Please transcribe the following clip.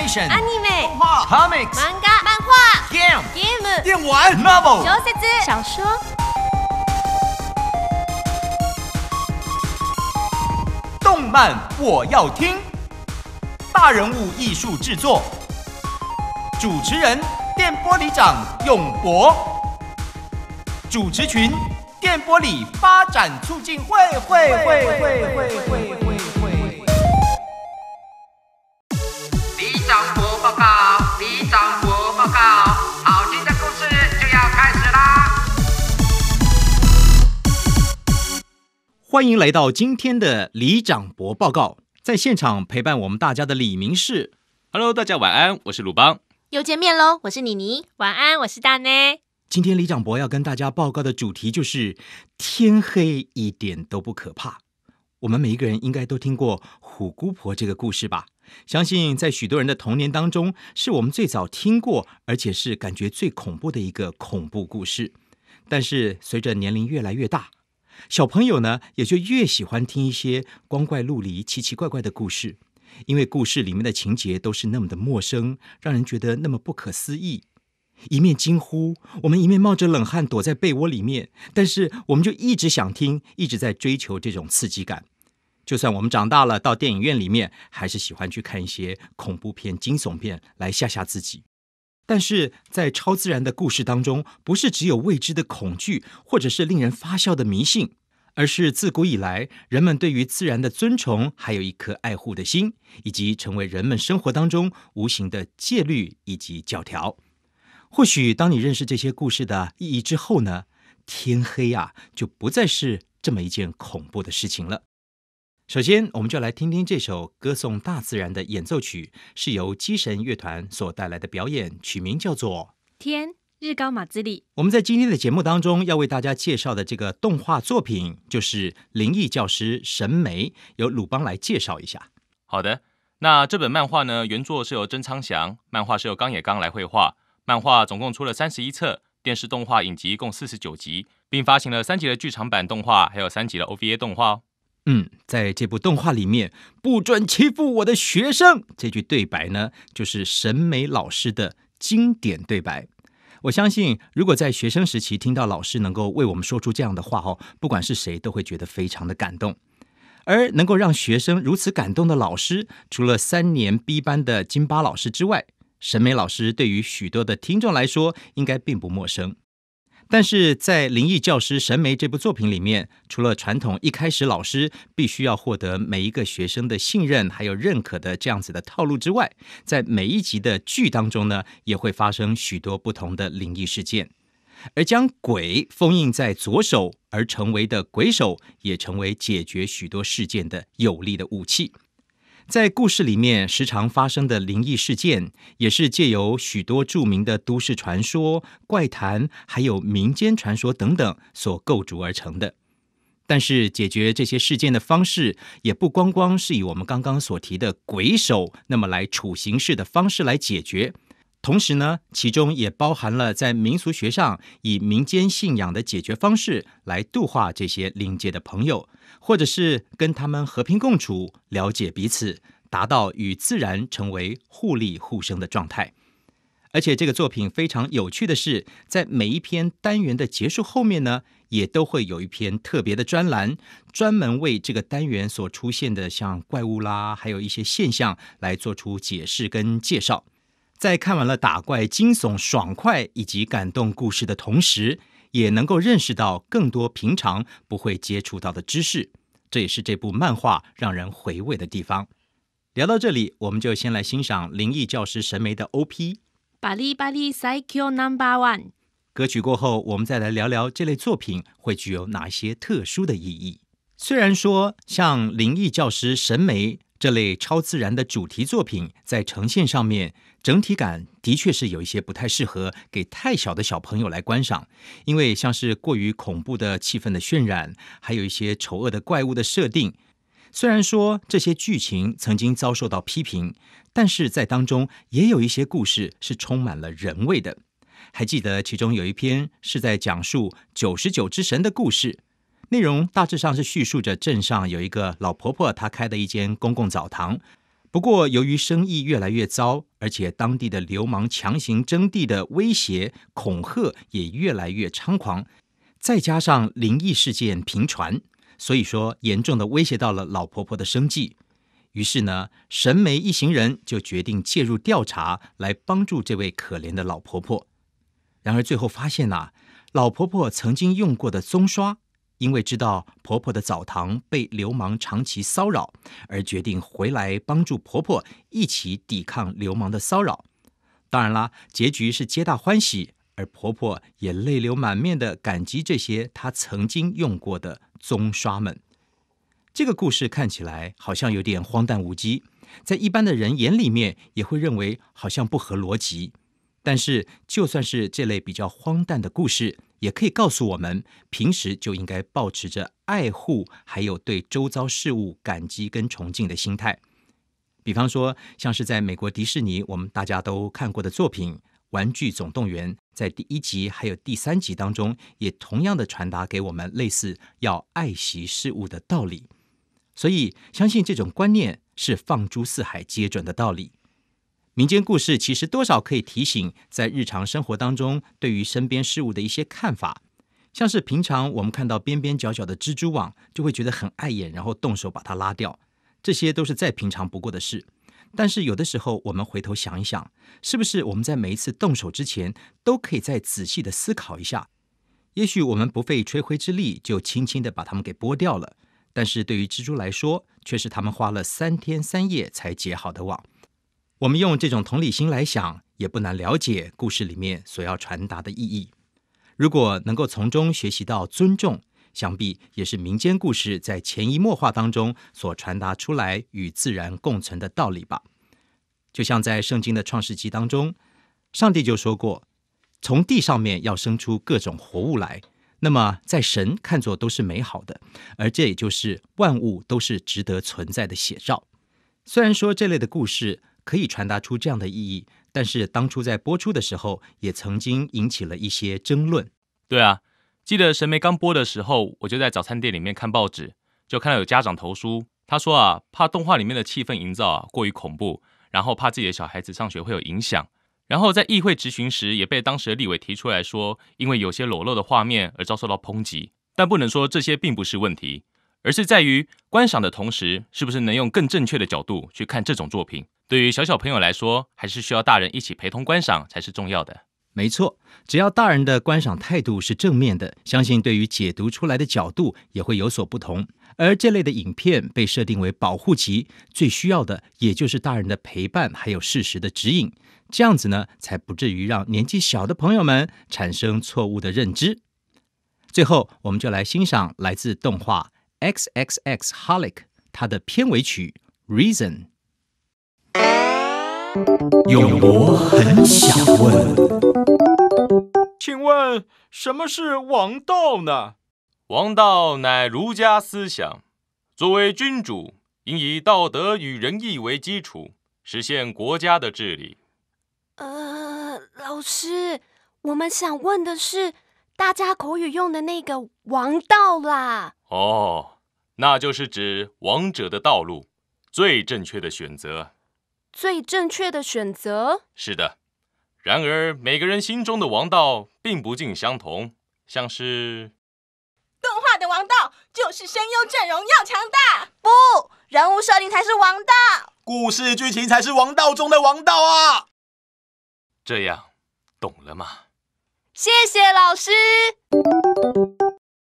动画、漫画、漫画、漫画、漫画、漫画、m e 漫画、m 画、漫画、漫画、漫画、漫画、漫画、漫画、漫画、漫画、漫画、漫人、漫画、漫画、漫画、漫画、漫画、漫画、漫画、漫画、漫画、漫画、漫画、漫画、漫画、漫画、漫画、漫欢迎来到今天的李长博报告。在现场陪伴我们大家的李明是，Hello，大家晚安，我是鲁邦。又见面喽，我是妮妮，晚安，我是大奈。今天李长博要跟大家报告的主题就是天黑一点都不可怕。我们每一个人应该都听过虎姑婆这个故事吧？相信在许多人的童年当中，是我们最早听过，而且是感觉最恐怖的一个恐怖故事。但是随着年龄越来越大，小朋友呢，也就越喜欢听一些光怪陆离、奇奇怪怪的故事，因为故事里面的情节都是那么的陌生，让人觉得那么不可思议。一面惊呼，我们一面冒着冷汗躲在被窝里面，但是我们就一直想听，一直在追求这种刺激感。就算我们长大了，到电影院里面，还是喜欢去看一些恐怖片、惊悚片来吓吓自己。但是在超自然的故事当中，不是只有未知的恐惧，或者是令人发笑的迷信，而是自古以来人们对于自然的尊崇，还有一颗爱护的心，以及成为人们生活当中无形的戒律以及教条。或许当你认识这些故事的意义之后呢，天黑啊，就不再是这么一件恐怖的事情了。首先，我们就来听听这首歌颂大自然的演奏曲，是由机神乐团所带来的表演，曲名叫做《天日高马兹里》。我们在今天的节目当中要为大家介绍的这个动画作品，就是《灵异教师神眉》，由鲁邦来介绍一下。好的，那这本漫画呢，原作是由真仓祥，漫画是由冈野刚来绘画，漫画总共出了三十一册，电视动画影集共四十九集，并发行了三集的剧场版动画，还有三集的 OVA 动画哦。嗯，在这部动画里面，不准欺负我的学生这句对白呢，就是审美老师的经典对白。我相信，如果在学生时期听到老师能够为我们说出这样的话哦，不管是谁都会觉得非常的感动。而能够让学生如此感动的老师，除了三年 B 班的金巴老师之外，审美老师对于许多的听众来说，应该并不陌生。但是在《灵异教师神媒》这部作品里面，除了传统一开始老师必须要获得每一个学生的信任还有认可的这样子的套路之外，在每一集的剧当中呢，也会发生许多不同的灵异事件，而将鬼封印在左手而成为的鬼手，也成为解决许多事件的有力的武器。在故事里面，时常发生的灵异事件，也是借由许多著名的都市传说、怪谈，还有民间传说等等所构筑而成的。但是，解决这些事件的方式，也不光光是以我们刚刚所提的鬼手那么来处形式的方式来解决。同时呢，其中也包含了在民俗学上以民间信仰的解决方式来度化这些灵界的朋友，或者是跟他们和平共处、了解彼此，达到与自然成为互利互生的状态。而且，这个作品非常有趣的是，在每一篇单元的结束后面呢，也都会有一篇特别的专栏，专门为这个单元所出现的像怪物啦，还有一些现象来做出解释跟介绍。在看完了打怪、惊悚、爽快以及感动故事的同时，也能够认识到更多平常不会接触到的知识，这也是这部漫画让人回味的地方。聊到这里，我们就先来欣赏《灵异教师神眉》的 O P。歌曲过后，我们再来聊聊这类作品会具有哪些特殊的意义。虽然说像《灵异教师神眉》。这类超自然的主题作品在呈现上面整体感的确是有一些不太适合给太小的小朋友来观赏，因为像是过于恐怖的气氛的渲染，还有一些丑恶的怪物的设定。虽然说这些剧情曾经遭受到批评，但是在当中也有一些故事是充满了人味的。还记得其中有一篇是在讲述九十九只神的故事。内容大致上是叙述着镇上有一个老婆婆，她开的一间公共澡堂。不过，由于生意越来越糟，而且当地的流氓强行征地的威胁恐吓也越来越猖狂，再加上灵异事件频传，所以说严重的威胁到了老婆婆的生计。于是呢，神媒一行人就决定介入调查，来帮助这位可怜的老婆婆。然而最后发现啊，老婆婆曾经用过的棕刷。因为知道婆婆的澡堂被流氓长期骚扰，而决定回来帮助婆婆一起抵抗流氓的骚扰。当然啦，结局是皆大欢喜，而婆婆也泪流满面的感激这些她曾经用过的棕刷们。这个故事看起来好像有点荒诞无稽，在一般的人眼里面也会认为好像不合逻辑。但是，就算是这类比较荒诞的故事，也可以告诉我们，平时就应该保持着爱护，还有对周遭事物感激跟崇敬的心态。比方说，像是在美国迪士尼，我们大家都看过的作品《玩具总动员》，在第一集还有第三集当中，也同样的传达给我们类似要爱惜事物的道理。所以，相信这种观念是放诸四海皆准的道理。民间故事其实多少可以提醒，在日常生活当中，对于身边事物的一些看法，像是平常我们看到边边角角的蜘蛛网，就会觉得很碍眼，然后动手把它拉掉，这些都是再平常不过的事。但是有的时候，我们回头想一想，是不是我们在每一次动手之前，都可以再仔细的思考一下？也许我们不费吹灰之力就轻轻的把它们给剥掉了，但是对于蜘蛛来说，却是它们花了三天三夜才结好的网。我们用这种同理心来想，也不难了解故事里面所要传达的意义。如果能够从中学习到尊重，想必也是民间故事在潜移默化当中所传达出来与自然共存的道理吧。就像在圣经的创世纪当中，上帝就说过：“从地上面要生出各种活物来。”那么，在神看作都是美好的，而这也就是万物都是值得存在的写照。虽然说这类的故事，可以传达出这样的意义，但是当初在播出的时候，也曾经引起了一些争论。对啊，记得神媒刚播的时候，我就在早餐店里面看报纸，就看到有家长投诉，他说啊，怕动画里面的气氛营造啊过于恐怖，然后怕自己的小孩子上学会有影响。然后在议会质询时，也被当时的立委提出来说，因为有些裸露的画面而遭受到抨击。但不能说这些并不是问题，而是在于观赏的同时，是不是能用更正确的角度去看这种作品。对于小小朋友来说，还是需要大人一起陪同观赏才是重要的。没错，只要大人的观赏态度是正面的，相信对于解读出来的角度也会有所不同。而这类的影片被设定为保护级，最需要的也就是大人的陪伴，还有事实的指引。这样子呢，才不至于让年纪小的朋友们产生错误的认知。最后，我们就来欣赏来自动画《XXX h o l i c 它的片尾曲《Reason》。有，我很想问，请问什么是王道呢？王道乃儒家思想，作为君主，应以道德与仁义为基础，实现国家的治理。呃，老师，我们想问的是大家口语用的那个王道啦。哦，那就是指王者的道路，最正确的选择。最正确的选择是的，然而每个人心中的王道并不尽相同，像是动画的王道就是声优阵容要强大，不人物设定才是王道，故事剧情才是王道中的王道啊！这样懂了吗？谢谢老师。